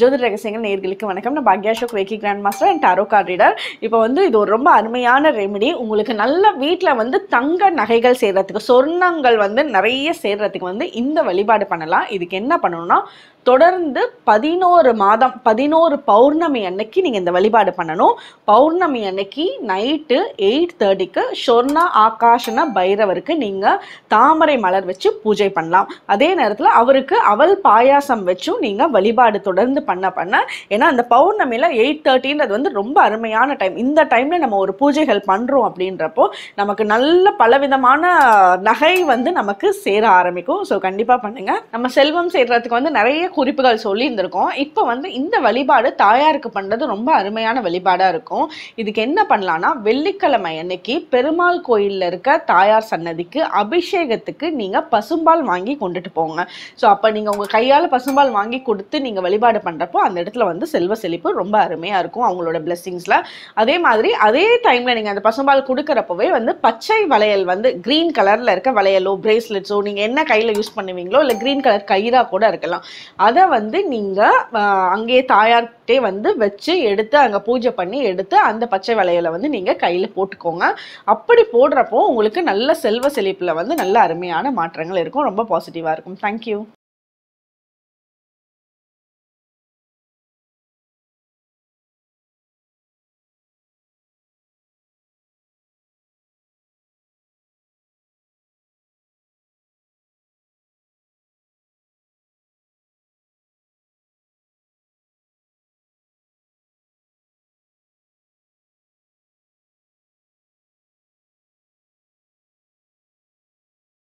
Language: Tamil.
ஜோதி ரகசியங்கள் நேர்களுக்கு வணக்கம் நான் பாக்யாஷோக் வேக்கி grandmaster and tarot card reader இப்போ வந்து இது ஒரு ரொம்ப அருமையான ரெமிடி உங்களுக்கு நல்ல வீட்டில் வந்து தங்க நகைகள் சேர்கிறதுக்கு சொர்ணங்கள் வந்து நிறைய சேர்கிறதுக்கு வந்து இந்த வழிபாடு பண்ணலாம் இதுக்கு என்ன பண்ணணும்னா தொடர்ந்து பதினோரு மாதம் பதினோரு பௌர்ணமி அன்னைக்கு நீங்கள் இந்த வழிபாடு பண்ணணும் பௌர்ணமி அன்னைக்கு நைட்டு எயிட் தேர்ட்டிக்கு சொர்ணா ஆகாஷன பைரவருக்கு நீங்கள் தாமரை மலர் வச்சு பூஜை பண்ணலாம் அதே நேரத்தில் அவருக்கு அவள் பாயாசம் வச்சும் நீங்கள் வழிபாடு தொடர்ந்து பண்ண பண்ண ஏன்னா அந்த பௌர்ணமியில் எயிட் தேர்ட்டின்றது வந்து ரொம்ப அருமையான டைம் இந்த டைமில் நம்ம ஒரு பூஜைகள் பண்ணுறோம் அப்படின்றப்போ நமக்கு நல்ல பலவிதமான நகை வந்து நமக்கு சேர ஆரம்பிக்கும் ஸோ கண்டிப்பாக பண்ணுங்கள் நம்ம செல்வம் சேர்றதுக்கு வந்து நிறைய குறிப்புகள் சொல்லியிருந்திருக்கோம் இப்போ வந்து இந்த வழிபாடு தாயாருக்கு பண்ணுறது ரொம்ப அருமையான வழிபாடாக இருக்கும் இதுக்கு என்ன பண்ணலான்னா வெள்ளிக்கிழமை அன்னைக்கு பெருமாள் கோயிலில் இருக்க தாயார் சன்னதிக்கு அபிஷேகத்துக்கு நீங்கள் பசும்பால் வாங்கி கொண்டுட்டு போங்க ஸோ அப்போ நீங்கள் உங்கள் கையால் பசும்பால் வாங்கி கொடுத்து நீங்கள் வழிபாடு பண்ணுறப்போ அந்த இடத்துல வந்து செல்வ செழிப்பு ரொம்ப அருமையாக இருக்கும் அவங்களோட பிளெஸ்ஸிங்ஸில் அதே மாதிரி அதே டைமில் நீங்கள் அந்த பசும்பால் கொடுக்குறப்பவே வந்து பச்சை வளையல் வந்து க்ரீன் கலரில் இருக்க வளையலோ பிரேஸ்லெட்ஸோ நீங்கள் என்ன கையில் யூஸ் பண்ணுவீங்களோ இல்லை க்ரீன் கலர் கயிறாக கூட இருக்கலாம் அதை வந்து நீங்கள் அங்கேயே தாயார்கிட்டே வந்து வச்சு எடுத்து அங்கே பூஜை பண்ணி எடுத்து அந்த பச்சை வளையலை வந்து நீங்கள் கையில் போட்டுக்கோங்க அப்படி போடுறப்போ உங்களுக்கு நல்ல செல்வ செழிப்பில் வந்து நல்ல அருமையான மாற்றங்கள் இருக்கும் ரொம்ப பாசிட்டிவாக இருக்கும் தேங்க்யூ